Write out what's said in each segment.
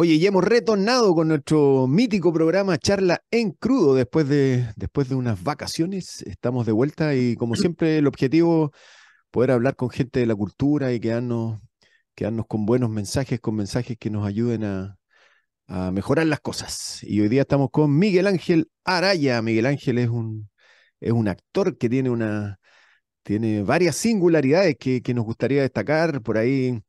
Oye, y hemos retornado con nuestro mítico programa Charla en Crudo después de, después de unas vacaciones. Estamos de vuelta y como siempre el objetivo poder hablar con gente de la cultura y quedarnos, quedarnos con buenos mensajes, con mensajes que nos ayuden a, mejorar las cosas. Y hoy día estamos con Miguel Ángel Araya. Miguel Ángel es un, es un actor que tiene, una, tiene varias singularidades que, que nos gustaría destacar por ahí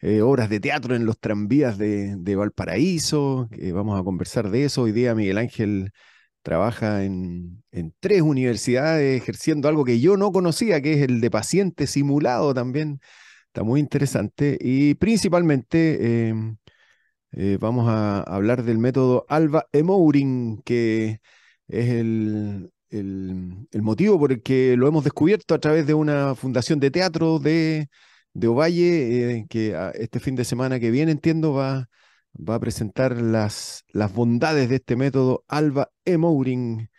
eh, obras de teatro en los tranvías de, Valparaíso. vamos a conversar de eso. Hoy día Miguel Ángel trabaja en, tres universidades ejerciendo algo que yo no conocía, que es el de paciente simulado también. Está muy interesante. Y principalmente em, eh, vamos a hablar del método Alba Emouring, que es el, el motivo por el que lo hemos descubierto a través de una fundación de teatro de de Ovalle, eh, que ah, este fin de semana que viene, entiendo, va, va a presentar las, las bondades de este método, Alba Emouring. Mourin.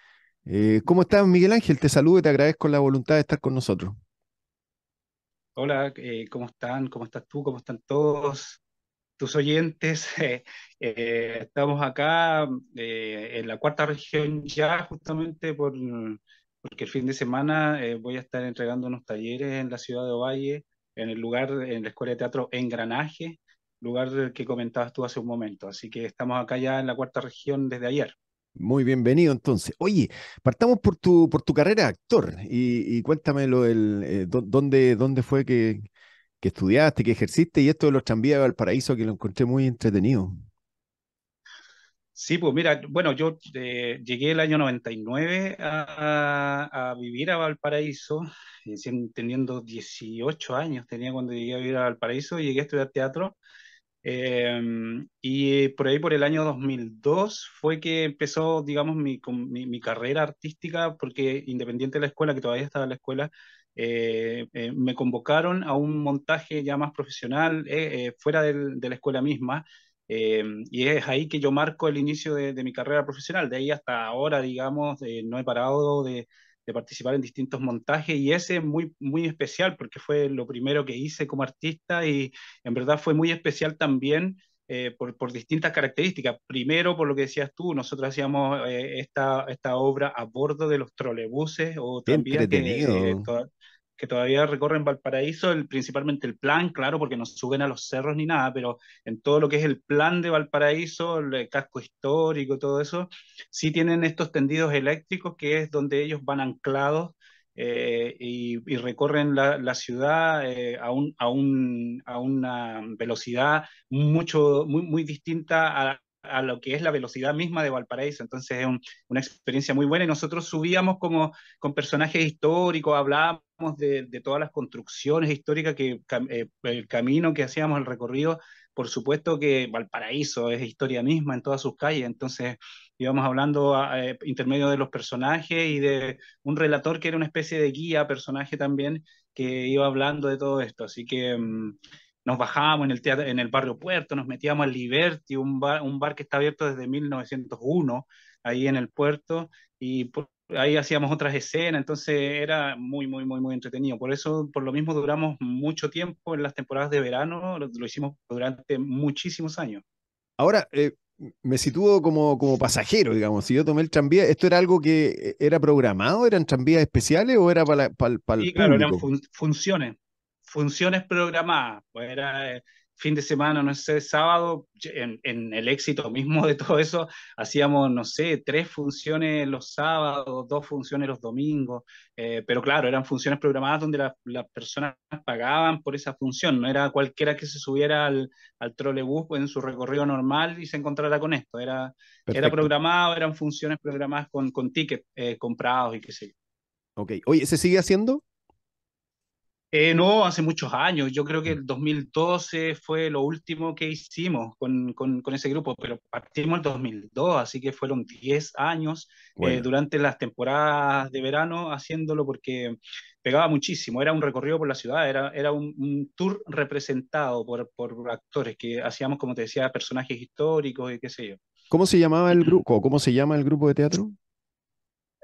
Eh, ¿Cómo estás, Miguel Ángel? Te saludo y te agradezco la voluntad de estar con nosotros. Hola, eh, ¿cómo están? ¿Cómo estás tú? ¿Cómo están todos tus oyentes? estamos acá en la cuarta región ya, justamente por, porque el fin de semana voy a estar entregando unos talleres en la ciudad de Ovalle en el lugar, en la Escuela de Teatro Engranaje, lugar que comentabas tú hace un momento. Así que estamos acá ya en la cuarta región desde ayer. Muy bienvenido entonces. Oye, partamos por tu, por tu carrera de actor y, cuéntame lo del, eh, dónde, dónde fue que, que estudiaste, que ejerciste y esto de los tranvías de Valparaíso que lo encontré muy entretenido. Sí, pues mira, bueno, yo eh, llegué el año 99 a, vivir a Valparaíso, teniendo 18 años, tenía cuando llegué a vivir a Valparaíso, llegué a estudiar teatro. Em, y por ahí, por el año 2002, fue que empezó, digamos, mi, mi, carrera artística, porque independiente de la escuela, que todavía estaba en la escuela, eh, eh, me convocaron a un montaje ya más profesional, fuera de la escuela misma eh, y es ahí que yo marco el inicio de, de, mi carrera profesional. De ahí hasta ahora, digamos, eh, no he parado de, de, participar en distintos montajes y ese es muy, muy especial porque fue lo primero que hice como artista y en verdad fue muy especial también. Eh, por, por, distintas características. Primero, por lo que decías tú, nosotros hacíamos esta, esta obra a bordo de los trolebuses o también que todavía recorren Valparaíso, el, principalmente el plan, claro, porque no suben a los cerros ni nada, pero en todo lo que es el plan de Valparaíso, el eh, casco histórico, todo eso, sí tienen estos tendidos eléctricos que es donde ellos van anclados eh, y, recorren la, ciudad eh, a, a, una velocidad mucho, muy, muy distinta a, a lo que es la velocidad misma de Valparaíso. Entonces es una experiencia muy buena y nosotros subíamos como con personajes históricos, hablábamos de, todas las construcciones históricas, que eh, el camino que hacíamos, el recorrido, por supuesto que Valparaíso es historia misma en todas sus calles, entonces íbamos hablando a, eh, intermedio de los personajes y de un relator que era una especie de guía, personaje también, que iba hablando de todo esto. Así que... Mm, nos bajábamos en el, teatro, en el barrio Puerto, nos metíamos al Liberty, un bar, un bar que está abierto desde 1901, ahí en el puerto, y ahí hacíamos otras escenas, entonces era muy, muy, muy, muy entretenido. Por eso, por lo mismo, duramos mucho tiempo en las temporadas de verano, lo, hicimos durante muchísimos años. Ahora, eh, me sitúo como, como pasajero, digamos. Si yo tomé el tranvía, ¿esto era algo que eh, era programado? ¿Eran tranvías especiales o era para, para, para sí, claro, eran funciones funciones programadas, pues era eh, fin de semana, no sé, sábado, en, el éxito mismo de todo eso, hacíamos, no sé, tres funciones los sábados, dos funciones los domingos, eh, pero claro, eran funciones programadas donde las personas pagaban por esa función, no era cualquiera que se subiera al, trolebus trolebús pues, en su recorrido normal y se encontrara con esto, era, programado, eran funciones programadas con, tickets eh, comprados y qué sé yo. Ok, oye, ¿se sigue haciendo? Eh, no, hace muchos años. Yo creo que mm. el 2012 fue lo último que hicimos con, ese grupo, pero partimos el 2002, así que fueron 10 años eh, durante las temporadas de verano haciéndolo porque pegaba muchísimo. Era un recorrido por la ciudad, era, era un, tour representado por, por actores que hacíamos, como te decía, personajes históricos y qué sé yo. ¿Cómo se llamaba el grupo? ¿Cómo se llama el grupo de teatro?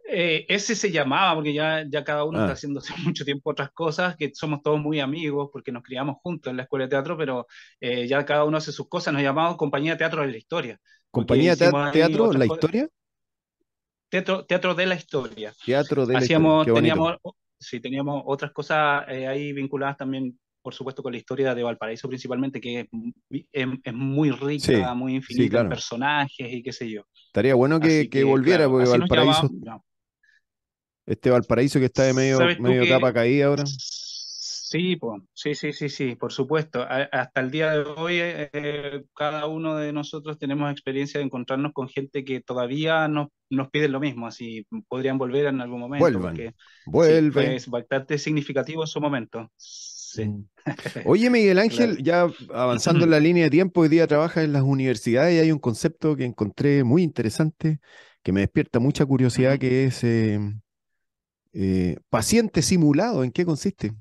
Eh, ese se llamaba, porque ya, ya cada uno está ah. haciendo hace mucho tiempo otras cosas, que somos todos muy amigos, porque nos criamos juntos en la escuela de teatro, pero eh, ya cada uno hace sus cosas. Nos llamamos Compañía de Teatro de la Historia. ¿Compañía de Teatro la Historia? Teatro, teatro de la Historia. Teatro de la Teníamos, sí, teníamos otras cosas eh, ahí vinculadas también por supuesto, con la historia de Valparaíso principalmente, que es, em, muy rica, muy infinita en personajes y qué sé yo. Estaría bueno que, volviera, Valparaíso, este Valparaíso que está de medio, medio capa caída ahora. Sí, sí, sí, sí, sí, por supuesto. hasta el día de hoy, eh, cada uno de nosotros tenemos experiencia de encontrarnos con gente que todavía nos, nos pide lo mismo, así podrían volver en algún momento. Vuelvan, porque, Es pues, bastante significativo en su momento. Mm. Oye, Miguel Ángel, ya avanzando en la línea de tiempo, hoy día trabajas en las universidades y hay un concepto que encontré muy interesante, que me despierta mucha curiosidad, que es... Eh, eh, paciente simulado, ¿en qué consiste?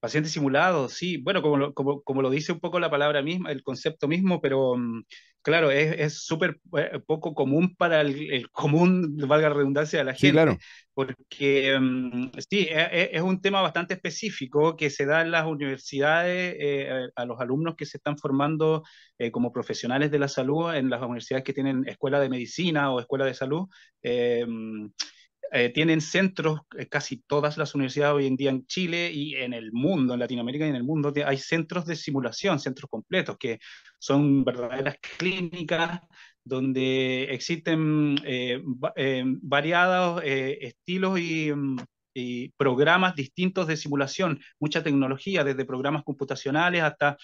Paciente simulado, sí. Bueno, como lo, como, como lo dice un poco la palabra misma, el concepto mismo, pero mm, claro, es súper eh, poco común para el, común, valga redundancia, de la gente. claro. Porque mm, sí, e, e, es, un tema bastante específico que se da en las universidades eh, a los alumnos que se están formando eh, como profesionales de la salud en las universidades que tienen escuela de medicina o escuela de salud. Eh, tienen centros, eh, casi todas las universidades hoy en día en Chile y en el mundo, en Latinoamérica y en el mundo, hay centros de simulación, centros completos, que son verdaderas clínicas donde existen eh, variados estilos y, y, programas distintos de simulación, mucha tecnología, desde programas computacionales hasta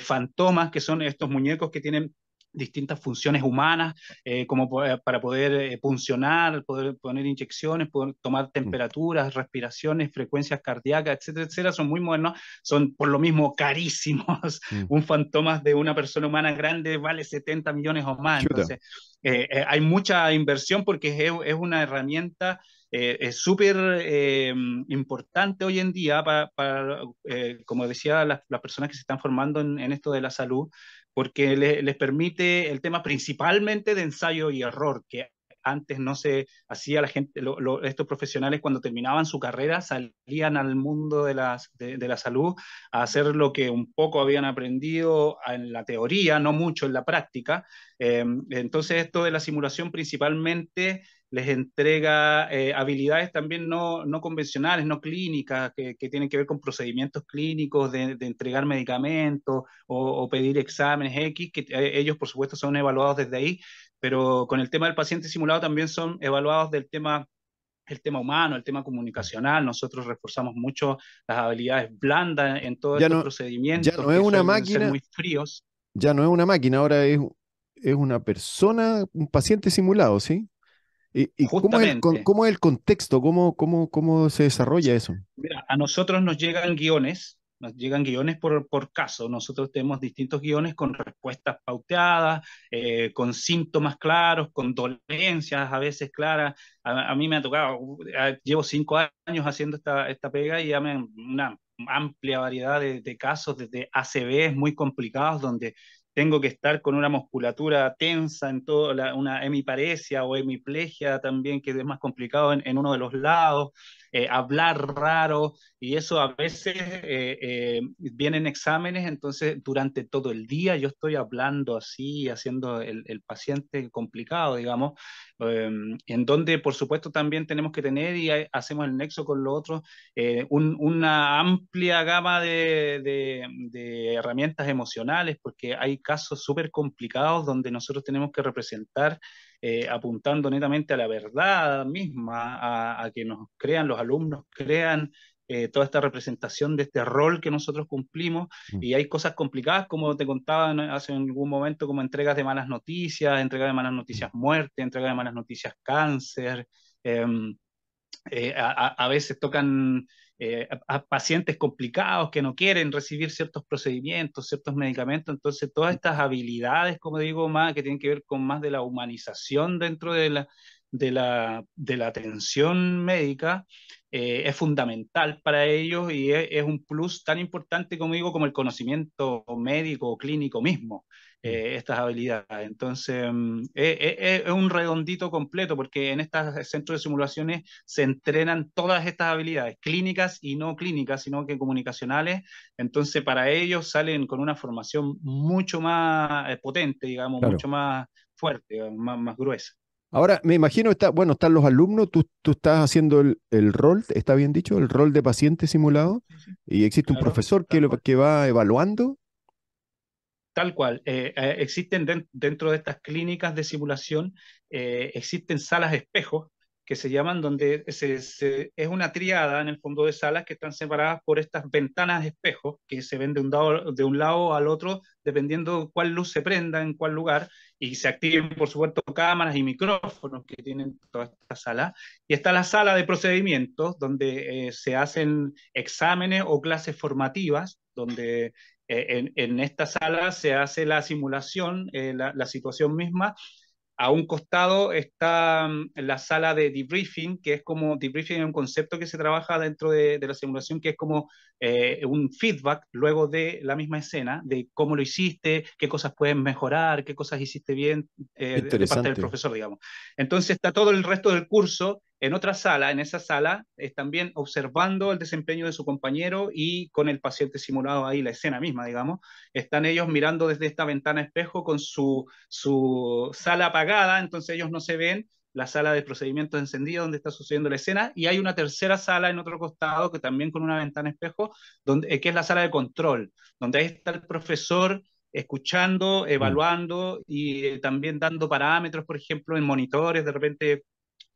fantomas, que son estos muñecos que tienen distintas funciones humanas, eh, como eh, para poder funcionar, eh, poder poner inyecciones, poder tomar mm. temperaturas, respiraciones, frecuencias cardíacas, etcétera, etcétera, son muy buenos, son por lo mismo carísimos. Mm. Un fantoma de una persona humana grande vale 70 millones o más. Entonces, hay mucha inversión porque es, es una herramienta súper importante hoy en día para, como decía, las, personas que se están formando en, en, esto de la salud, porque les permite el tema principalmente de ensayo y error, que antes no se hacía la gente, estos profesionales cuando terminaban su carrera salían al mundo de, las, de, la salud a hacer lo que un poco habían aprendido en la teoría, no mucho en la práctica. Em, entonces esto de la simulación principalmente les entrega eh, habilidades también no, convencionales, no clínicas, que, tienen que ver con procedimientos clínicos de, entregar medicamentos o, o, pedir exámenes X, que eh, ellos por supuesto son evaluados desde ahí, pero con el tema del paciente simulado también son evaluados del tema el tema humano, el tema comunicacional, nosotros reforzamos mucho las habilidades blandas en todos este los procedimientos. Ya no es una máquina. Muy fríos. Ya no es una máquina, ahora es, es una persona, un paciente simulado, ¿sí? ¿Y, cómo, es el, cómo, es el, contexto? ¿Cómo, cómo, cómo se desarrolla eso? a nosotros nos llegan guiones llegan guiones por, por caso. Nosotros tenemos distintos guiones con respuestas pauteadas, eh, con síntomas claros, con dolencias a veces claras. A, mí me ha tocado, uh, ah, llevo cinco años haciendo esta, esta pega y ya me, una amplia variedad de, casos, desde ACVs muy complicados, donde tengo que estar con una musculatura tensa en toda la, una hemiparesia o hemiplegia también, que es más complicado en, uno de los lados, eh, hablar raro, y eso a veces eh, eh, vienen exámenes, entonces durante todo el día yo estoy hablando así, haciendo el paciente complicado, digamos, Em, en donde por supuesto también tenemos que tener y hacemos el nexo con lo otro, eh, una amplia gama de, herramientas emocionales, porque hay casos súper complicados donde nosotros tenemos que representar eh, apuntando netamente a la verdad misma, a, a que nos crean los alumnos, crean eh, toda esta representación de este rol que nosotros cumplimos mm. y hay cosas complicadas, como te contaba hace algún momento, como entregas de malas noticias, entrega de malas mm. noticias muerte, entrega de malas noticias cáncer, em, eh, a, veces tocan eh, a, pacientes complicados que no quieren recibir ciertos procedimientos, ciertos medicamentos, entonces todas mm. estas habilidades, como digo, más que tienen que ver con más de la humanización dentro de la, de la, atención médica eh, es fundamental para ellos y es, un plus tan importante, como como el conocimiento médico o clínico mismo, mm. eh, estas habilidades. Entonces, mm, eh, es un redondito completo porque en estos centros de simulaciones se entrenan todas estas habilidades, clínicas y no clínicas, sino que comunicacionales. Entonces, para ellos salen con una formación mucho más potente, digamos, mucho más fuerte, más, más gruesa. Ahora, me imagino, está, bueno, están los alumnos, tú, tú estás haciendo el, rol, está bien dicho, el rol de paciente simulado, y existe un profesor que, lo, que va evaluando. Tal cual. Eh, eh, existen dentro de estas clínicas de simulación, eh, existen salas espejos que se llaman, donde es una triada en el fondo de salas que están separadas por estas ventanas de espejo que se ven de un, lado, de un lado al otro dependiendo cuál luz se prenda en cuál lugar y se activen por supuesto cámaras y micrófonos que tienen toda esta sala. Y está la sala de procedimientos donde eh, se hacen exámenes o clases formativas donde eh, en, esta sala se hace la simulación, eh, la, la situación misma a un costado está mm, la sala de debriefing, que es como, debriefing es un concepto que se trabaja dentro de, la simulación, que es como eh, un feedback luego de la misma escena, de cómo lo hiciste, qué cosas puedes mejorar, qué cosas hiciste bien eh, de parte del profesor, digamos. Entonces está todo el resto del curso en otra sala, en esa sala, están también observando el desempeño de su compañero y con el paciente simulado ahí, la escena misma, digamos. Están ellos mirando desde esta ventana espejo con su, su sala apagada, entonces ellos no se ven, la sala de procedimientos encendida donde está sucediendo la escena, y hay una tercera sala en otro costado, que también con una ventana espejo, donde, eh, que es la sala de control, donde ahí está el profesor escuchando, evaluando y eh, también dando parámetros, por ejemplo, en monitores, de repente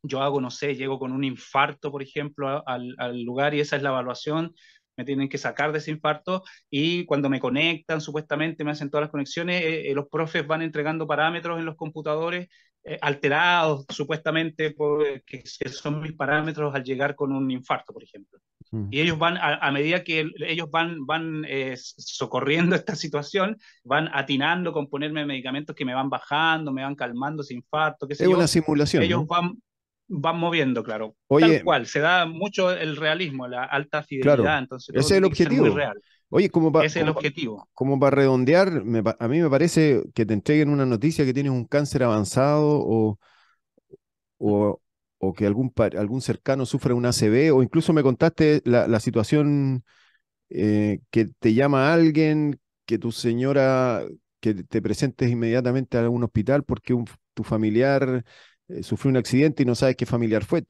yo hago, no sé, llego con un infarto, por ejemplo, al, lugar y esa es la evaluación, me tienen que sacar de ese infarto y cuando me conectan, supuestamente me hacen todas las conexiones, eh, eh, los profes van entregando parámetros en los computadores eh, alterados, supuestamente, porque que son mis parámetros al llegar con un infarto, por ejemplo. Mm. Y ellos van, a, medida que ellos van, van socorriendo esta situación, van atinando con ponerme medicamentos que me van bajando, me van calmando ese infarto, que sé Es una simulación. Ellos van, van moviendo, claro. Oye, Tal cual, se da mucho el realismo, la alta fidelidad, entonces ese es el objetivo. Oye, es el objetivo. Como para redondear, a mí me parece que te entreguen una noticia que tienes un cáncer avanzado o, o, que algún, algún cercano sufre un ACV, o incluso me contaste la, situación eh, que te llama alguien, que tu señora, que te presentes inmediatamente a algún hospital porque tu familiar eh, sufrió un accidente y no sabes qué familiar fue.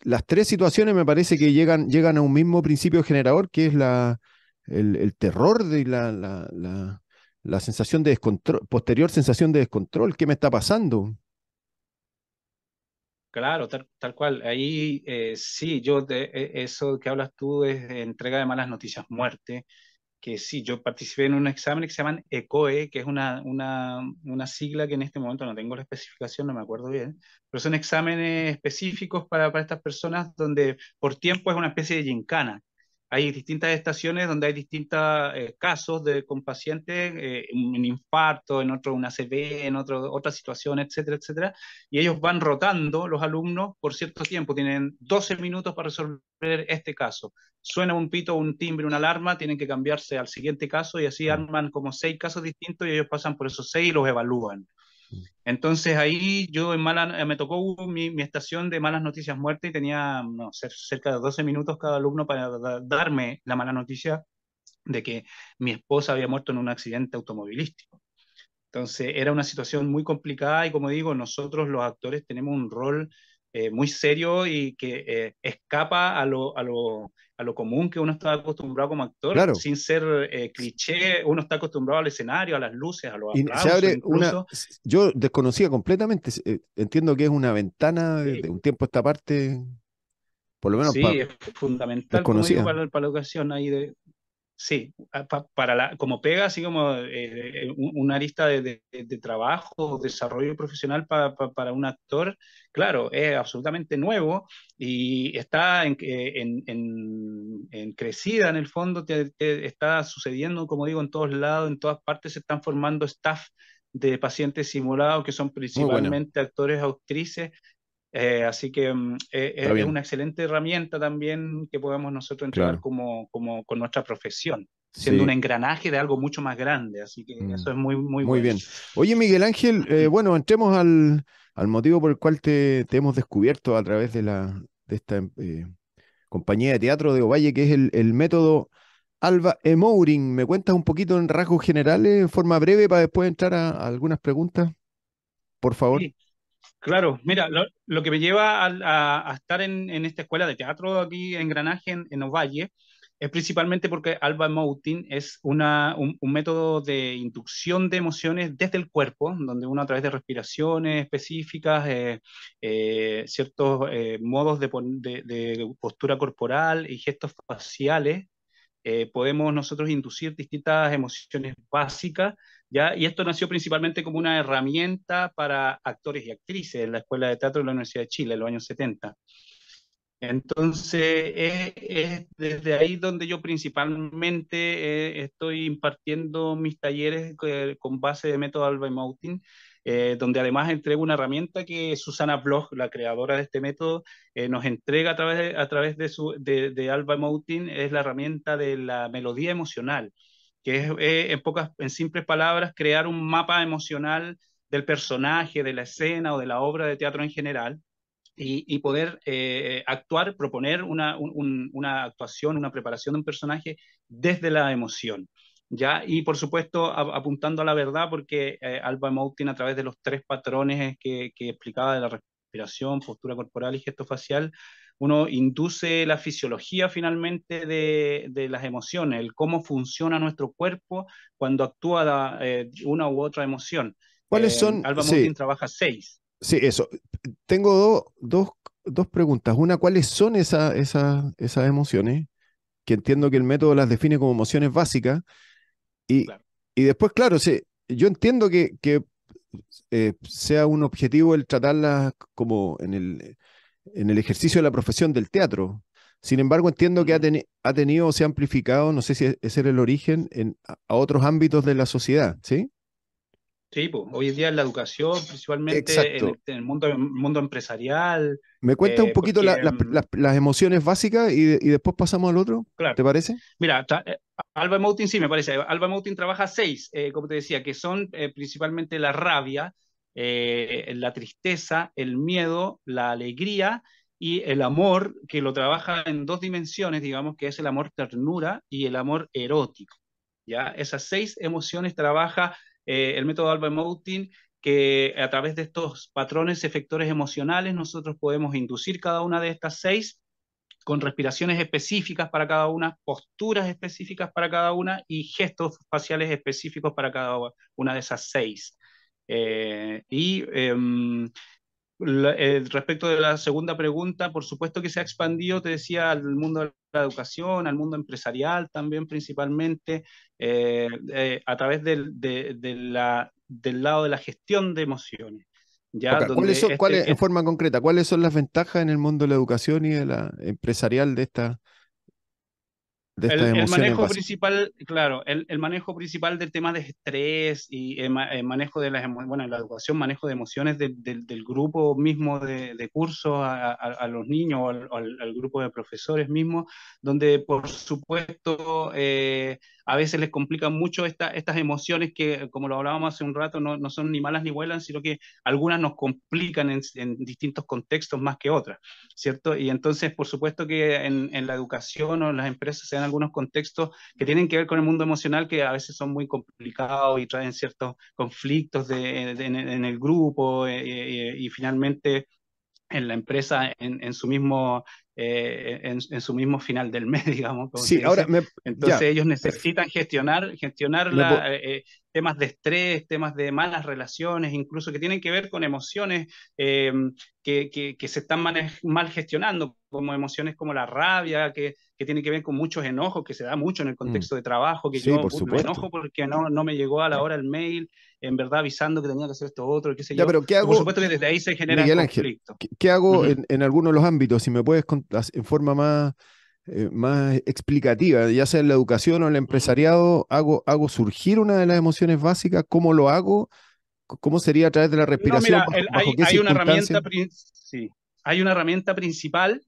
Las tres situaciones me parece que llegan, llegan a un mismo principio generador, que es la, el, terror de la, la, sensación de descontrol, posterior sensación de descontrol. ¿Qué me está pasando? Claro, tal, cual. Ahí eh, sí, yo e, eso que hablas tú es entrega de malas noticias, muerte que sí, yo participé en un examen que se llama ECOE, que es una, sigla que en este momento no tengo la especificación, no me acuerdo bien, pero son exámenes específicos para, para estas personas donde por tiempo es una especie de gincana hay distintas estaciones donde hay distintos eh, casos de, con pacientes, un eh, infarto, en otro una CV, en otro, otra situación, etcétera, etcétera. Y ellos van rotando los alumnos por cierto tiempo, tienen 12 minutos para resolver este caso. Suena un pito, un timbre, una alarma, tienen que cambiarse al siguiente caso y así mm. arman como seis casos distintos y ellos pasan por esos seis y los evalúan. Entonces ahí yo en mala, eh, me tocó mi, estación de malas noticias muerte y tenía cerca de 12 minutos cada alumno para darme la mala noticia de que mi esposa había muerto en un accidente automovilístico. Entonces era una situación muy complicada y como digo, nosotros los actores tenemos un rol eh, muy serio y que eh, escapa a lo, a, lo, a lo, común que uno está acostumbrado como actor, sin ser eh, cliché, uno está acostumbrado al escenario, a las luces, a los aplausos. abre Una, yo desconocía completamente, entiendo que es una ventana de un tiempo a esta parte, por lo menos. Sí, para, es fundamental para, la ocasión ahí de, Sí, ah, para como pega, así como eh, una lista de, de, trabajo, desarrollo profesional para un actor, claro, es absolutamente nuevo y está en, eh, crecida en el fondo, está sucediendo, como digo, en todos lados, en todas partes se están formando staff de pacientes simulados que son principalmente actores, actrices eh, así que mm, e, e, es una excelente herramienta también que podamos nosotros entrar como, como con nuestra profesión, siendo un engranaje de algo mucho más grande. Así que mm. eso es muy, muy, muy bien. Oye, Miguel Ángel, eh, bueno, entremos al, motivo por el cual te, hemos descubierto a través de, la, de esta eh, compañía de teatro de Ovalle, que es el, método Alba Emouring. ¿Me cuentas un poquito en rasgos generales, en forma breve, para después entrar a, algunas preguntas? Por favor. Sí. Claro, mira, lo, que me lleva a, estar en, esta escuela de teatro aquí en Granaje, en, en es principalmente porque Alba Moutin es un, método de inducción de emociones desde el cuerpo, donde uno a través de respiraciones específicas, eh, eh, ciertos eh, modos de, postura corporal y gestos faciales, podemos nosotros inducir distintas emociones básicas y esto nació principalmente como una herramienta para actores y actrices en la Escuela de Teatro de la Universidad de Chile en los años 70. Entonces, eh, es, desde ahí donde yo principalmente eh, estoy impartiendo mis talleres eh, con base de método Alba y Moutin, donde además entrego una herramienta que Susana Bloch, la creadora de este método, nos entrega a través de, a través de, su, de, Moutin, es la herramienta de la melodía emocional que es eh, en pocas, en simples palabras, crear un mapa emocional del personaje, de la escena o de la obra de teatro en general y, poder eh, actuar, proponer una, actuación, una preparación de un personaje desde la emoción. ¿ya? Y por supuesto, apuntando a la verdad, porque eh, Alba Moutin, a través de los tres patrones que, que explicaba de la respiración, postura corporal y gesto facial, uno induce la fisiología finalmente de, las emociones, el cómo funciona nuestro cuerpo cuando actúa eh, una u otra emoción. ¿Cuáles eh, son? Alba sí. trabaja seis. Sí, eso. Tengo dos, preguntas. Una, ¿cuáles son esa, esas emociones? Que entiendo que el método las define como emociones básicas. Y, después, claro, sí, yo entiendo que, eh, sea un objetivo el tratarlas como en el en el ejercicio de la profesión del teatro. Sin embargo, entiendo que ha, mm. tenido o se ha amplificado, no sé si e-, ese era el origen, en, a otros ámbitos de la sociedad, ¿sí? Sí, pues, hoy en día en la educación, principalmente en el, mundo, empresarial. ¿Me cuentas un eh, poquito mm, las emociones básicas y, después pasamos al otro? Claro. ¿Te parece? Mira, eh, Alba Moutin sí me parece. Alba Moutin trabaja seis, eh, como te decía, que son principalmente la rabia, eh, la tristeza, el miedo, la alegría y el amor, que lo trabaja en dos dimensiones, digamos, que es el amor ternura y el amor erótico. ¿ya? Esas seis emociones trabaja eh, el método Albert Moutin, que a través de estos patrones efectores emocionales nosotros podemos inducir cada una de estas seis con respiraciones específicas para cada una, posturas específicas para cada una y gestos faciales específicos para cada una de esas seis. Eh, y em, eh, respecto de la segunda pregunta, por supuesto que se ha expandido, te decía, al mundo de la educación, al mundo empresarial también principalmente, eh, a través del, del lado de la gestión de emociones. ¿Cuáles este, en este forma concreta, cuáles son las ventajas en el mundo de la educación y de la empresarial de esta el, manejo principal, claro, el, manejo principal del tema de estrés y el, eh, eh, manejo de las bueno, la educación, manejo de emociones del grupo mismo de, de curso a, los niños o al, grupo de profesores mismos, donde por supuesto eh, a veces les complican mucho estas emociones que, como lo hablábamos hace un rato, no, son ni malas ni buenas, sino que algunas nos complican en, distintos contextos más que otras, ¿cierto? Y entonces, por supuesto que en, la educación o en las empresas se algunos contextos que tienen que ver con el mundo emocional que a veces son muy complicados y traen ciertos conflictos en, el grupo eh, eh, y finalmente en la empresa, en, su mismo eh, en, su mismo final del mes, digamos. sí, ahora Entonces ellos necesitan gestionar, gestionar eh, eh, temas de estrés, temas de malas relaciones, incluso que tienen que ver con emociones em, que, se están mal gestionando, como emociones como la rabia, que, que tiene que ver con muchos enojos, que se da mucho en el mm. contexto de trabajo, que yo por me enojo porque no, me llegó a la hora el mail, en verdad avisando que tenía que hacer esto otro, que sé ya, Pero por supuesto que desde ahí se genera un conflicto. ¿Qué hago en, en algunos de los ámbitos? Si me puedes contar en forma más, eh, más explicativa, ya sea en la educación o en el empresariado, hago, hago surgir una de las emociones básicas, ¿cómo lo hago? ¿Cómo sería a través de la respiración? una herramienta, hay una herramienta principal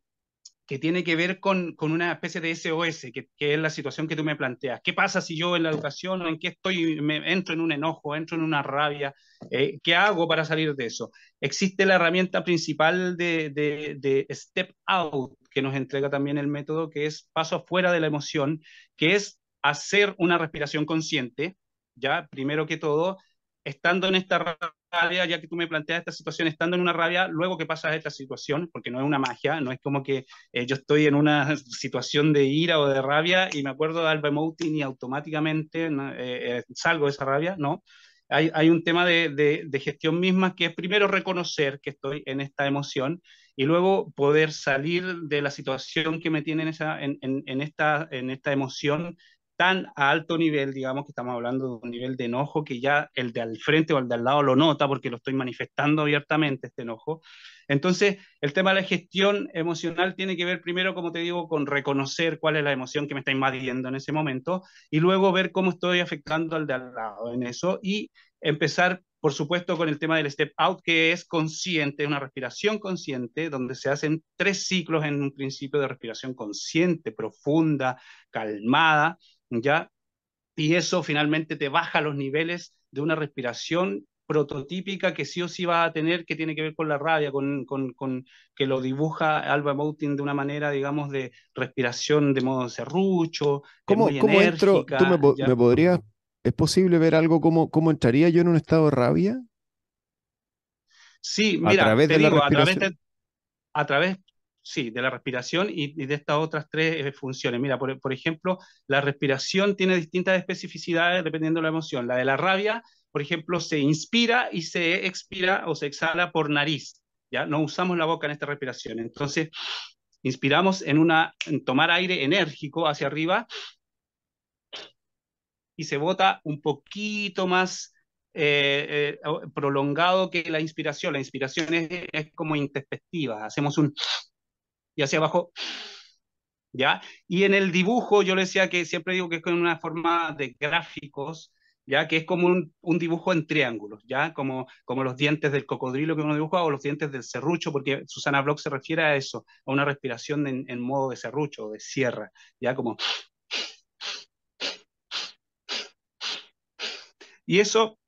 que tiene que ver con, una especie de SOS, que, es la situación que tú me planteas. ¿Qué pasa si yo en la educación o en qué estoy, me, entro en un enojo, entro en una rabia? Eh, ¿Qué hago para salir de eso? Existe la herramienta principal de, Step Out, que nos entrega también el método, que es paso fuera de la emoción, que es hacer una respiración consciente, ya primero que todo, estando en esta rabia, ya que tú me planteas esta situación, estando en una rabia, luego que pasas esta situación, porque no es una magia, no es como que eh, yo estoy en una situación de ira o de rabia y me acuerdo de Alba Moutin y automáticamente eh, eh, salgo de esa rabia, no. Hay, un tema de, gestión misma que es primero reconocer que estoy en esta emoción y luego poder salir de la situación que me tiene en esta emoción tan a alto nivel, digamos que estamos hablando de un nivel de enojo que ya el de al frente o el de al lado lo nota porque lo estoy manifestando abiertamente este enojo. Entonces, el tema de la gestión emocional tiene que ver primero, como te digo, con reconocer cuál es la emoción que me está invadiendo en ese momento y luego ver cómo estoy afectando al de al lado en eso y empezar por supuesto, con el tema del step out, que es consciente, una respiración consciente, donde se hacen tres ciclos en un principio de respiración consciente, profunda, calmada, ¿ya? Y eso finalmente te baja los niveles de una respiración prototípica que sí o sí va a tener, que tiene que ver con la rabia, con, con, que lo dibuja Alba Moutin de una manera, digamos, de respiración de modo serrucho. ¿Cómo, me, es posible ver algo como, cómo entraría yo en un estado de rabia? Sí, mira, a través de la a través Sí, de la respiración y, de estas otras tres eh, funciones. Mira, por, ejemplo, la respiración tiene distintas especificidades dependiendo de la emoción. La de la rabia, por ejemplo, se inspira y se expira o se exhala por nariz. Ya no usamos la boca en esta respiración. Entonces, inspiramos en una tomar aire enérgico hacia arriba y se bota un poquito más eh, eh, prolongado que la inspiración. La inspiración es, como introspectiva. Hacemos un y hacia abajo, ¿ya? Y en el dibujo yo le decía que siempre digo que es con una forma de gráficos, ¿ya? Que es como un, dibujo en triángulos, ¿ya? Como, como los dientes del cocodrilo que uno dibuja o los dientes del serrucho, porque Susana Bloch se refiere a eso, a una respiración en, modo de serrucho, o de sierra, ¿ya? Como... Y eso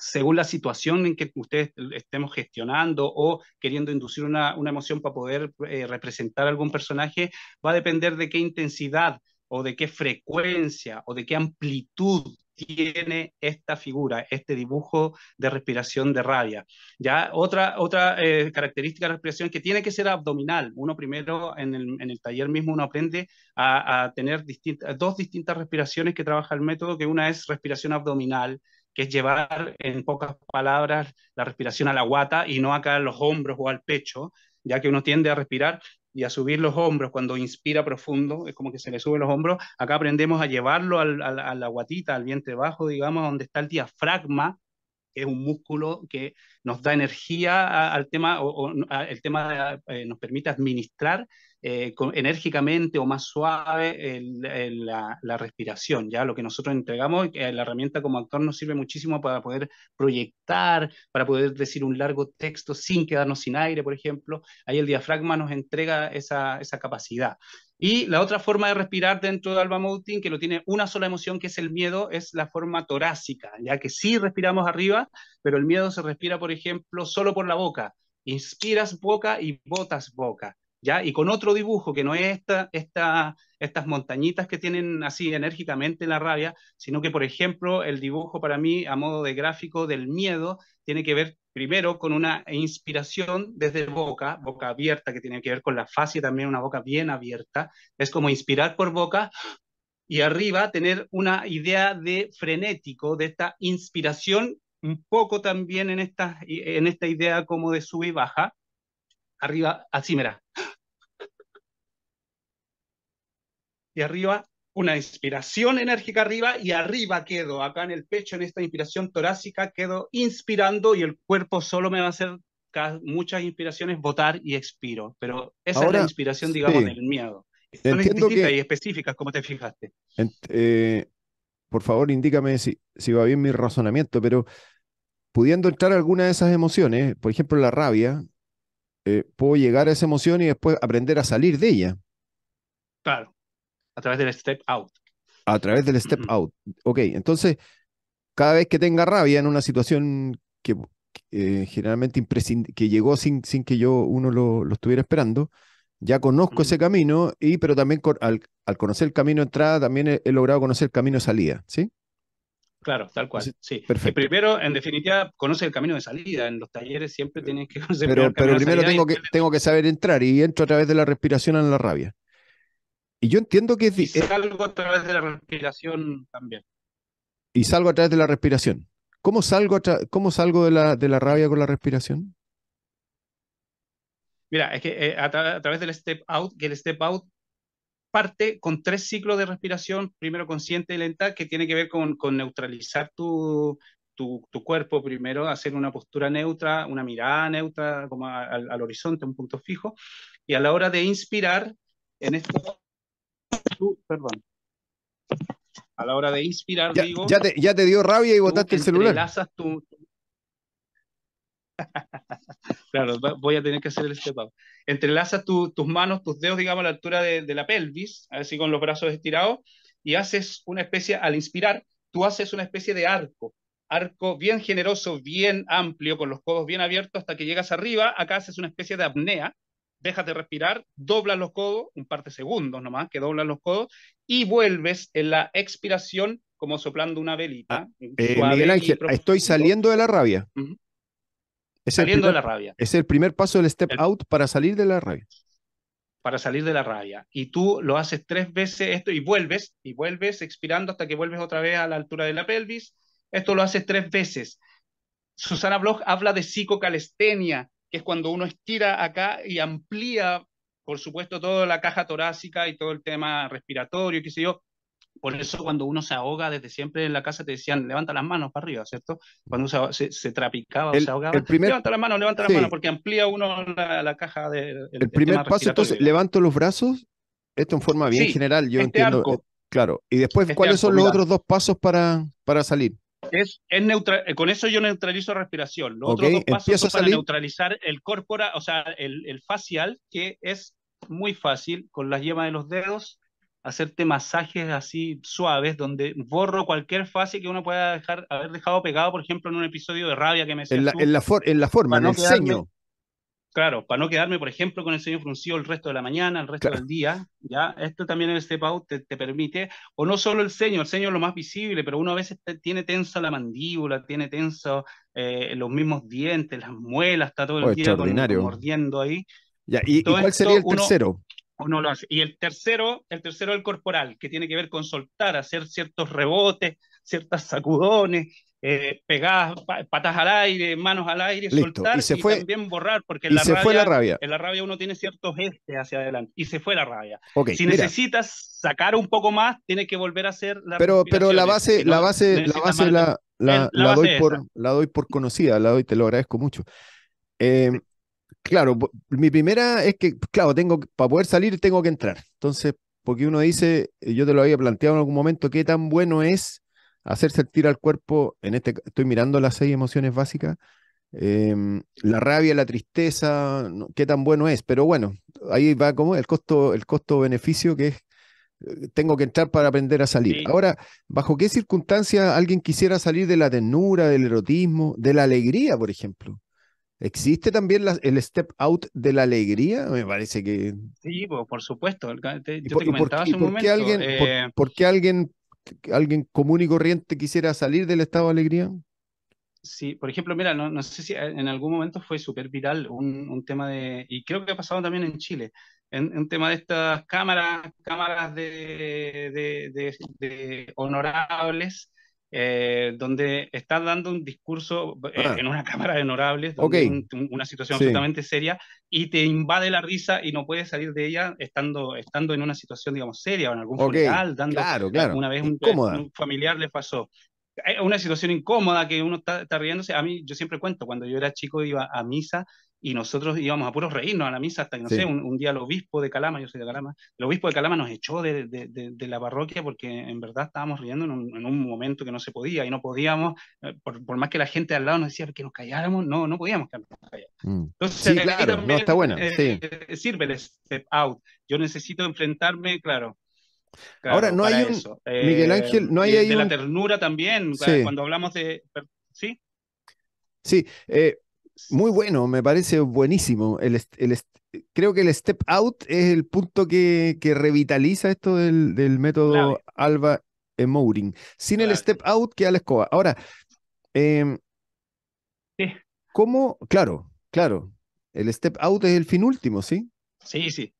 según la situación en que ustedes estemos gestionando o queriendo inducir una, emoción para poder eh, representar algún personaje, va a depender de qué intensidad o de qué frecuencia o de qué amplitud tiene esta figura, este dibujo de respiración de rabia. Ya otra, eh, característica de respiración que tiene que ser abdominal. Uno primero en el, taller mismo uno aprende a, tener dos distintas respiraciones que trabaja el método, que una es respiración abdominal que es llevar en pocas palabras la respiración a la guata y no acá a los hombros o al pecho, ya que uno tiende a respirar y a subir los hombros cuando inspira profundo, es como que se le suben los hombros, acá aprendemos a llevarlo a la guatita, al vientre bajo, digamos, donde está el diafragma, que es un músculo que nos da energía al tema, o, el tema eh, nos permite administrar eh, con, enérgicamente o más suave la, respiración, ¿ya? Lo que nosotros entregamos, eh, la herramienta como actor nos sirve muchísimo para poder proyectar, para poder decir un largo texto sin quedarnos sin aire, por ejemplo. Ahí el diafragma nos entrega esa, esa capacidad. Y la otra forma de respirar dentro de Alba Moutin, que lo tiene una sola emoción, que es el miedo, es la forma torácica, ya que sí respiramos arriba, pero el miedo se respira, por ejemplo, solo por la boca. Inspiras boca y botas boca, ¿ya? Y con otro dibujo, que no es estas montañitas que tienen así enérgicamente la rabia, sino que, por ejemplo, el dibujo para mí, a modo de gráfico del miedo, tiene que ver primero con una inspiración desde boca, boca abierta, que tiene que ver con la fascia también, una boca bien abierta. Es como inspirar por boca y arriba tener una idea de frenético, de esta inspiración, un poco también en esta, en esta idea como de sube y baja. Arriba, así mira. Y arriba, una inspiración enérgica arriba y arriba quedo, acá en el pecho, en esta inspiración torácica, quedo inspirando y el cuerpo solo me va a hacer muchas inspiraciones, votar y expiro. Pero esa es la inspiración, digamos, del miedo. Entiendo y específicas, como te fijaste. Eh, por favor, indícame si, va bien mi razonamiento, pero pudiendo entrar alguna de esas emociones, por ejemplo, la rabia, eh, puedo llegar a esa emoción y después aprender a salir de ella. Claro. A través del step out. A través del step out. Ok, entonces, cada vez que tenga rabia en una situación que eh, generalmente generalmente que llegó sin, sin que yo uno lo, estuviera esperando, ya conozco ese camino, y, pero también al, conocer el camino de entrada, también he, logrado conocer el camino de salida, ¿sí? Claro, tal cual, sí. Eh, perfecto. primero, en definitiva, conoce el camino de salida. En los talleres siempre tienes que conocer pero, Pero primero tengo, que, tengo que saber entrar y entro a través de la respiración a la rabia. Y yo entiendo que es... Y eh, salgo a través de la respiración también. Y salgo a través de la respiración. ¿Cómo salgo, cómo salgo de, la, de la rabia con la respiración? Mira, es que eh, a, través del step out, que el step out parte con tres ciclos de respiración, primero consciente y lenta, que tiene que ver con, con neutralizar tu, tu, cuerpo, primero hacer una postura neutra, una mirada neutra como al horizonte, un punto fijo, y a la hora de inspirar, en momento, a la hora de inspirar, ya, digo. Ya te, dio rabia y botaste el celular. Tu... claro, voy a tener que hacer Entrelazas tus manos, tus dedos, digamos, a la altura de, de la pelvis, así con los brazos estirados, y haces una especie, al inspirar, tú haces una especie de arco, arco bien generoso, bien amplio, con los codos bien abiertos hasta que llegas arriba. Acá haces una especie de apnea, de respirar, doblas los codos, un par de segundos nomás que doblas los codos, y vuelves en la expiración como soplando una velita. Ah, eh, Miguel Ángel, estoy saliendo de la rabia. es saliendo de la rabia. Es el primer paso del step out para salir de la rabia. Para salir de la rabia. Y tú lo haces tres veces esto y vuelves, y vuelves expirando hasta que vuelves otra vez a la altura de la pelvis. Esto lo haces tres veces. Susana Bloch habla de psicocalestenia, que es cuando uno estira acá y amplía, por supuesto, toda la caja torácica y todo el tema respiratorio, qué sé yo. Por eso cuando uno se ahoga, desde siempre en la casa te decían, levanta las manos para arriba, ¿cierto? Cuando se, trapicaba se ahogaba, levanta las manos, levanta las manos, porque amplía uno la, caja De, el, primer paso, entonces, levanto los brazos, esto en forma bien general, yo este entiendo. Eh, claro, y después, este ¿cuáles son los otros dos pasos para, para salir? Es, eh, con eso yo neutralizo respiración. Los otros dos pasos para neutralizar el corpora, o sea, el, facial, que es muy fácil con las yemas de los dedos hacerte masajes así suaves, donde borro cualquier fase que uno pueda dejar, haber dejado pegado, por ejemplo, en un episodio de rabia que me En en la, forma, no el Claro, para no quedarme, por ejemplo, con el ceño fruncido el resto de la mañana, el resto del día, ¿ya? Esto también el step out te, permite, o no solo el ceño, el ceño es lo más visible, pero uno a veces tiene tensa la mandíbula, tiene tenso eh, los mismos dientes, las muelas, está todo el oh, día mordiendo ahí. ¿y, cuál sería el tercero? Uno, Y el tercero, el tercero el corporal, que tiene que ver con soltar, hacer ciertos rebotes, ciertas sacudones, eh, pegadas patas al aire, manos al aire, soltar y, se fue, también borrar, porque la, rabia, la, rabia, en la rabia uno tiene ciertos gestos hacia adelante y se fue la rabia. si necesitas sacar un poco más, tienes que volver a hacer la Pero, pero la base, la base, la base la, la, doy por, la doy por conocida, la doy, te lo agradezco mucho. Em, claro, mi primera es que, claro, tengo para poder salir tengo que entrar. Entonces, porque uno dice, eh, yo te lo había planteado en algún momento, qué tan bueno es hacer sentir al cuerpo, en este estoy mirando las seis emociones básicas, em, la rabia, la tristeza, qué tan bueno es, pero bueno, ahí va como el costo, el costo-beneficio que es eh, tengo que entrar para aprender a salir. Ahora, ¿bajo qué circunstancias alguien quisiera salir de la tenura del erotismo, de la alegría, por ejemplo? ¿Existe también el step out de la alegría? Me parece que... Sí, por supuesto. Yo te un ¿Por qué alguien eh, alguien común y corriente quisiera salir del estado de alegría? Sí, por ejemplo, mira, no, sé si eh, en algún momento fue súper viral un, tema de, y creo que ha pasado también en Chile, en, un tema de estas cámaras, cámaras de honorables eh, donde estás dando un discurso eh, en una cámara de honorables, una situación absolutamente seria, y te invade la risa y no puedes salir de ella estando, estando en una situación, digamos, seria o en algún funeral, dando una vez un, familiar le pasó. Eh, una situación incómoda que uno está, está riéndose. A mí, yo siempre cuento, cuando yo era chico iba a misa y nosotros íbamos a puros reírnos a la misa hasta que, no sé, un, día el obispo de Calama, yo soy de Calama, el obispo de Calama nos echó de, la parroquia porque en verdad estábamos riendo en un, momento que no se podía y no podíamos, eh, por, más que la gente al lado nos decía que nos calláramos, no, no podíamos que nos mm. Entonces, claro, no, está bueno. Eh, eh, sirve el step out. Yo necesito enfrentarme, claro, Ahora, no hay un, Miguel Ángel, no hay, de, de la ternura también, cuando hablamos de... ¿Sí? Sí, muy bueno, me parece buenísimo. El, el, creo que el step out es el punto que, que revitaliza esto del, del método Alba Emouring. Sin el step out queda la escoba. Ahora, em, ¿cómo? Claro, claro. El step out es el fin último, ¿sí? Sí, sí.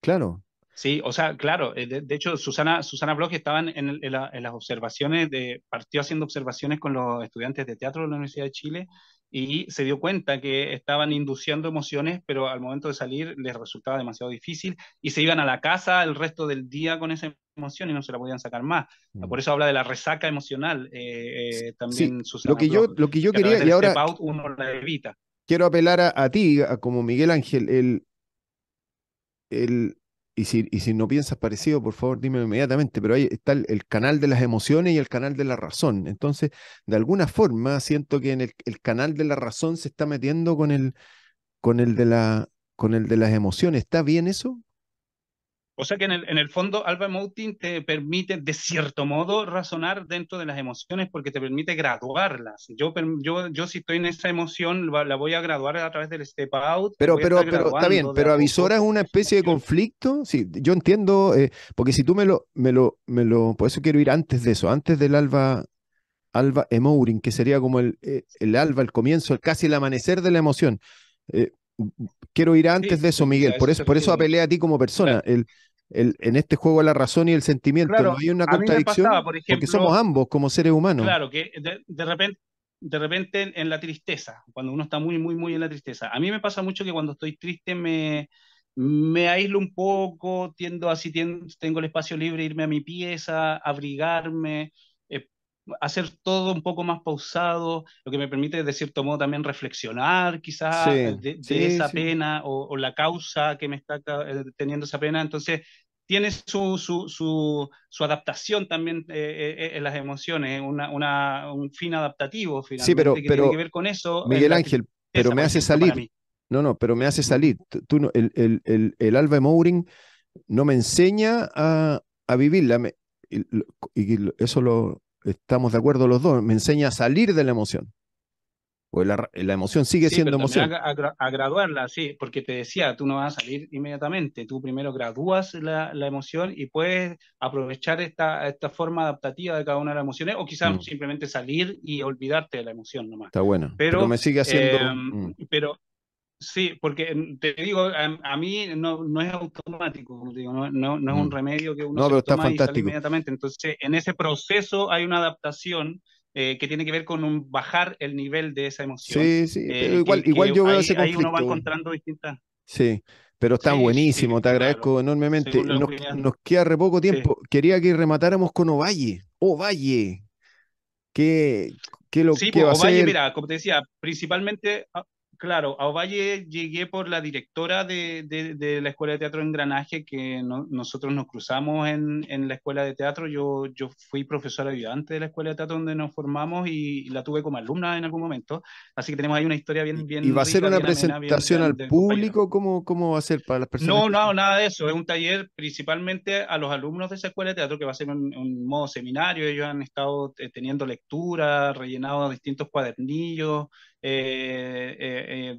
Claro. Sí, o sea, claro, eh, de, hecho Susana, Susana Bloch estaba en, las observaciones, partió haciendo observaciones con los estudiantes de teatro de la Universidad de Chile y se dio cuenta que estaban induciendo emociones, pero al momento de salir les resultaba demasiado difícil y se iban a la casa el resto del día con esa emoción y no se la podían sacar más. Mm. Por eso habla de la resaca emocional eh, eh, también. Susana lo que yo, lo que yo quería y ahora quiero apelar a, ti, como Miguel Ángel, el y si, y si no piensas parecido, por favor, dime inmediatamente, pero ahí está el, canal de las emociones y el canal de la razón. Entonces, de alguna forma, siento que en el, el, canal de la razón se está metiendo con el, con el, de la, con el de las emociones. ¿Está bien eso? O sea que en el, fondo Alba Moutin te permite de cierto modo razonar dentro de las emociones porque te permite graduarlas. Yo, yo, yo si estoy en esa emoción la, voy a graduar a través del step out. Pero, pero, pero está bien, pero es una especie de conflicto. Sí, yo entiendo, eh, porque si tú me lo, me lo, me lo, por eso quiero ir antes de eso, antes del Alba Alba que sería como el, eh, el alba, el comienzo, el casi el amanecer de la emoción. Eh, quiero ir antes de eso, Miguel, por eso, por eso apelé a ti como persona. El, en este juego la razón y el sentimiento. no hay una contradicción. porque somos ambos como seres humanos. Claro, que de, repente, de repente en, la tristeza, cuando uno está muy, muy, muy en la tristeza. A mí me pasa mucho que cuando estoy triste me, me aíslo un poco, tiendo así, tengo el espacio libre, irme a mi pieza, abrigarme hacer todo un poco más pausado, lo que me permite de cierto modo también reflexionar quizás de, esa pena o, la causa que me está eh, teniendo esa pena. Entonces, tiene su, su, su, adaptación también eh, eh, en las emociones, una, un fin adaptativo finalmente pero, que ver con eso. Miguel Ángel, pero me hace salir. No, no, pero me hace salir. Tú, no, el, el, Alba Mouring no me enseña a, a vivirla. y, eso lo, estamos de acuerdo los dos, me enseña a salir de la emoción. Pues la, emoción sigue siendo emoción. A, graduarla, sí, porque te decía, tú no vas a salir inmediatamente, tú primero gradúas la, emoción y puedes aprovechar esta, esta forma adaptativa de cada una de las emociones, o quizás mm. simplemente salir y olvidarte de la emoción nomás. Está bueno, pero, me sigue haciendo... Em, mm. Pero Sí, porque mm, te digo, a, mí no, es automático, no, es un mm. remedio que uno se toma inmediatamente. Entonces, en ese proceso hay una adaptación eh, que tiene que ver con bajar el nivel de esa emoción. Sí, sí, pero eh, igual, yo veo ese conflicto. Ahí uno va encontrando distintas. Sí, pero está buenísimo, te agradezco enormemente. Nos, queda re poco tiempo. Quería que rematáramos con Ovalle. Ovalle. ¿Qué, qué lo que pues, va Ovalle, mira, como te decía, principalmente ah, claro, a Ovalle llegué por la directora de, la Escuela de Teatro Engranaje, que nosotros nos cruzamos en, la Escuela de Teatro. Yo, yo fui profesor ayudante de la Escuela de Teatro donde nos formamos y la tuve como alumna en algún momento. Así que tenemos ahí una historia bien... bien ¿Y va a ser una presentación al público? ¿Cómo, ¿Cómo va a ser para las personas? No, no, nada de eso. Es un taller principalmente a los alumnos de esa Escuela de Teatro que va a ser un, modo seminario. Ellos han estado eh, teniendo lectura, rellenado distintos cuadernillos eh,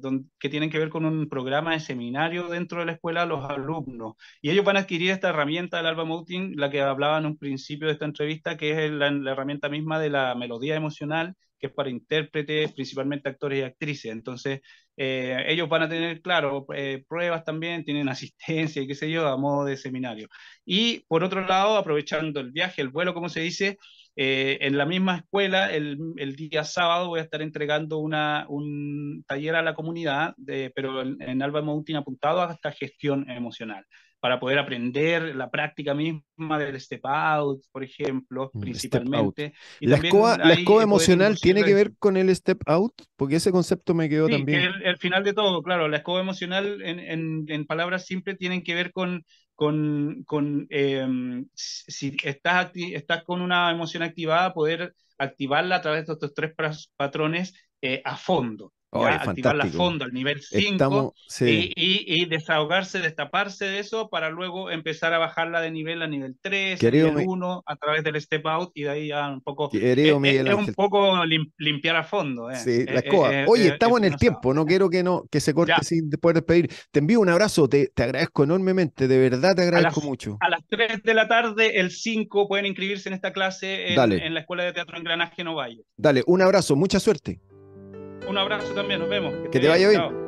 eh, que tienen que ver con un programa de seminario dentro de la escuela los alumnos. Y ellos van a adquirir esta herramienta del Alba Moutin, la que hablaba en un principio de esta entrevista, que es la, herramienta misma de la melodía emocional, que es para intérpretes, principalmente actores y actrices. Entonces, eh, ellos van a tener, claro, pruebas también, tienen asistencia y qué sé yo, a modo de seminario. Y por otro lado, aprovechando el viaje, el vuelo, como se dice, eh, en la misma escuela, el, día sábado voy a estar entregando un taller a la comunidad, de, pero en, Alba Mountain apuntado a esta gestión emocional, para poder aprender la práctica misma del step out, por ejemplo, mm, principalmente. Y la, escoba, ¿La emocional tiene que ver con el step out? Porque ese concepto me quedó también. El, final de todo, claro, la escoba emocional en, en palabras simples tienen que ver con con, con em, si estás, estás con una emoción activada, poder activarla a través de estos tres patrones eh, a fondo ya, activar la fondo, al nivel 5 y, desahogarse, destaparse de eso para luego empezar a bajarla de nivel a nivel 3, a nivel 1, a través del step out y de ahí ya un poco. Eh, eh, un poco limpiar a fondo. Eh. Oye, estamos en el tiempo, no quiero que no que se corte sin poder despedir. Te envío un abrazo, te, agradezco enormemente, de verdad te agradezco mucho. A las 3 de la tarde, el 5, pueden inscribirse en esta clase en, la Escuela de Teatro Engranaje Novalle. Dale, un abrazo, mucha suerte. Un abrazo también, nos vemos. Que, te, vaya bien.